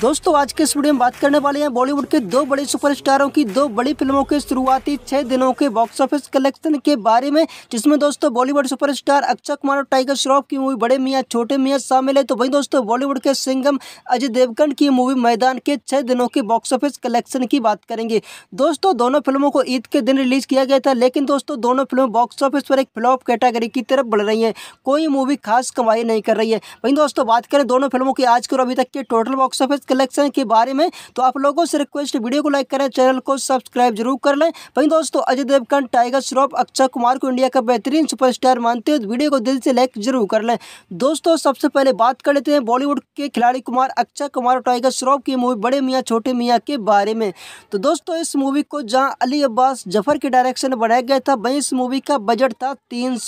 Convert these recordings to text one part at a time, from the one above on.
दोस्तों आज के इस वीडियो में बात करने वाले हैं बॉलीवुड के दो बड़े सुपरस्टारों की दो बड़ी फिल्मों के शुरुआती छह दिनों के बॉक्स ऑफिस कलेक्शन के बारे में जिसमें दोस्तों बॉलीवुड सुपरस्टार अक्षय कुमार और टाइगर श्रॉफ की मूवी बड़े मियाँ छोटे मियाँ शामिल है तो वहीं दोस्तों बॉलीवुड के सिंगम अजय देवगन की मूवी मैदान के छह दिनों के बॉक्स ऑफिस कलेक्शन की बात करेंगे दोस्तों दोनों फिल्मों को ईद के दिन रिलीज किया गया था लेकिन दोस्तों दोनों फिल्म बॉक्स ऑफिस पर एक फ्लॉप कैटेगरी की तरफ बढ़ रही है कोई मूवी खास कमाई नहीं कर रही है वहीं दोस्तों बात करें दोनों फिल्मों की आज और अभी तक के टोटल बॉक्स ऑफिस कलेक्शन के बारे में तो आप लोगों से रिक्वेस्ट वीडियो को लाइक करें चैनल को सब्सक्राइब जरूर कर लें वहीं दोस्तों अजय देवगन टाइगर श्रॉफ अक्षय कुमार को इंडिया का बेहतरीन सुपरस्टार मानते हैं वीडियो को दिल से लाइक जरूर कर लें दोस्तों सबसे पहले बात कर लेते हैं बॉलीवुड के खिलाड़ी कुमार अक्षय कुमार और टाइगर श्रॉफ की मूवी बड़े मियाँ छोटे मियाँ के बारे में तो दोस्तों इस मूवी को जहाँ अली अब्बास जफर के डायरेक्शन में बनाया गया था वहीं इस मूवी का बजट था तीन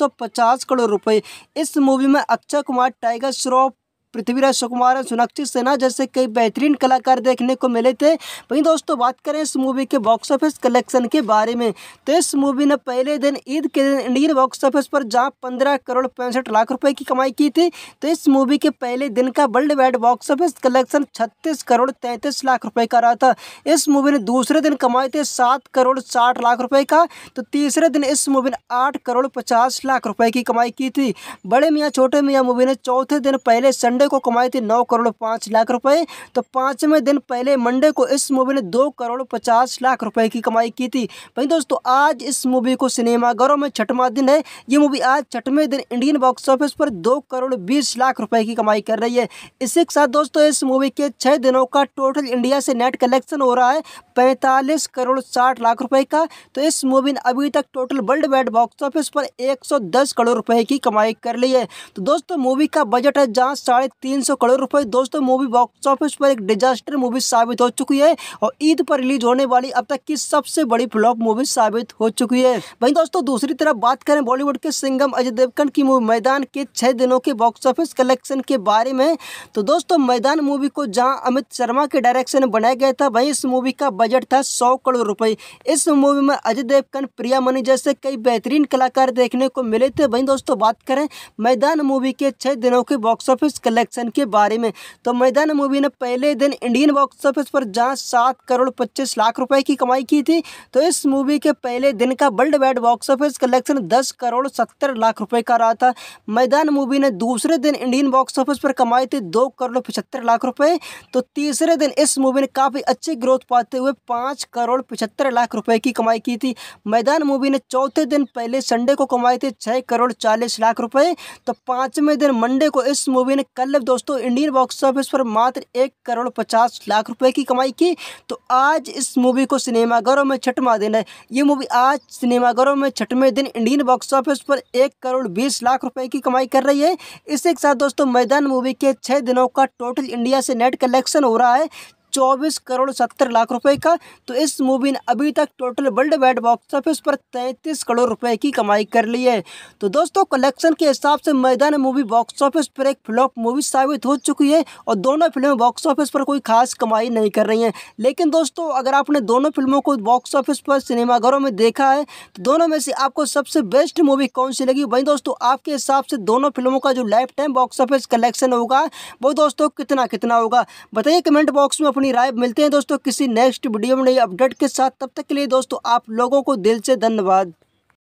करोड़ रुपये इस मूवी में अक्षय कुमार टाइगर श्रॉफ पृथ्वीराज सुकुमार सोनाक्षी सिन्हा जैसे कई बेहतरीन कलाकार देखने को मिले थे वहीं दोस्तों बात करें इस मूवी के बॉक्स ऑफिस कलेक्शन के बारे में तो इस मूवी ने पहले दिन ईद के दिन इंडियन बॉक्स ऑफिस पर जहां पंद्रह करोड़ पैंसठ लाख रुपए की कमाई की थी तो इस मूवी के पहले दिन का worldwide box office collection छत्तीस करोड़ तैंतीस लाख रुपये का रहा था इस मूवी ने दूसरे दिन कमाए थे सात करोड़ साठ लाख रुपये का तो तीसरे दिन इस मूवी ने आठ करोड़ पचास लाख रुपये की कमाई की थी बड़े मियाँ छोटे मियाँ मूवी ने चौथे दिन पहले संडे मंडे को कमाए थे नौ करोड़ पाँच लाख रुपए तो पाँचवें दिन पहले मंडे को इस मूवी ने दो करोड़ पचास लाख रुपए की कमाई की थी वहीं दोस्तों आज इस मूवी को सिनेमाघरों में छठवा दिन है ये मूवी आज छठवें दिन इंडियन बॉक्स ऑफिस पर दो करोड़ बीस लाख रुपए की कमाई कर रही है इसी के साथ दोस्तों इस मूवी के छः दिनों का टोटल इंडिया से नेट कलेक्शन हो रहा है पैंतालीस करोड़ साठ लाख रुपये का तो इस मूवी ने अभी तक total worldwide box office पर एक करोड़ रुपए की कमाई कर ली है तो दोस्तों मूवी का बजट है जहाँ साढ़े तीन 300 करोड़ रुपए दोस्तों मूवी बॉक्स ऑफिस पर एक डिजास्टर मूवी साबित हो चुकी है और ईद पर रिलीज होने वाली अब तक की सबसे बड़ी फ्लॉप मूवी साबित हो चुकी है वही दोस्तों दूसरी तरफ बात करें बॉलीवुड के सिंगम अजय देवकन की मूवी मैदान के छह दिनों के बॉक्स ऑफिस कलेक्शन के बारे में तो दोस्तों मैदान मूवी को जहाँ अमित शर्मा के डायरेक्शन में बनाया गया था वही इस मूवी का बजट था सौ करोड़ रुपए इस मूवी में अजय देवकन प्रिया मनी जैसे कई बेहतरीन कलाकार देखने को मिले थे वही दोस्तों बात करें मैदान मूवी के छह दिनों के बॉक्स ऑफिस कलेक्शन कलेक्शन के बारे में तो मैदान मूवी ने पहले दिन इंडियन बॉक्स ऑफिस पर जहाँ सात करोड़ पच्चीस लाख रुपए की कमाई की थी तो इस मूवी के पहले दिन का worldwide box office collection दस करोड़ सत्तर लाख रुपए का रहा था मैदान मूवी ने दूसरे दिन इंडियन बॉक्स ऑफिस पर कमाए थे दो करोड़ पचहत्तर लाख रुपए तो तीसरे दिन इस मूवी ने काफ़ी अच्छी ग्रोथ पाते हुए पाँच करोड़ पचहत्तर लाख रुपए की कमाई की थी मैदान मूवी ने चौथे दिन पहले संडे को कमाए थे छः करोड़ चालीस लाख रुपए तो पाँचवें दिन मंडे को इस मूवी ने कल मतलब दोस्तों इंडियन बॉक्स ऑफिस पर मात्र एक करोड़ पचास लाख रुपए की कमाई की तो आज इस मूवी को सिनेमाघरों में छठवा दिन है ये मूवी आज सिनेमाघरों में छठवें दिन इंडियन बॉक्स ऑफिस पर एक करोड़ बीस लाख रुपए की कमाई कर रही है इसी के साथ दोस्तों मैदान मूवी के छः दिनों का टोटल इंडिया से नेट कलेक्शन हो रहा है चौबीस करोड़ सत्तर लाख रुपए का तो इस मूवी ने अभी तक total worldwide box office पर तैंतीस करोड़ रुपए की कमाई कर ली है तो दोस्तों कलेक्शन के हिसाब से मैदान मूवी बॉक्स ऑफिस पर एक फ्लॉप मूवी साबित हो चुकी है और दोनों फिल्में बॉक्स ऑफिस पर कोई खास कमाई नहीं कर रही हैं लेकिन दोस्तों अगर आपने दोनों फिल्मों को बॉक्स ऑफिस पर सिनेमाघरों में देखा है तो दोनों में से आपको सबसे बेस्ट मूवी कौन सी लगी वहीं दोस्तों आपके हिसाब से दोनों फिल्मों का जो lifetime box office collection होगा वो दोस्तों कितना कितना होगा बताइए कमेंट बॉक्स में अपनी राय मिलते हैं दोस्तों किसी नेक्स्ट वीडियो में नई अपडेट के साथ तब तक के लिए दोस्तों आप लोगों को दिल से धन्यवाद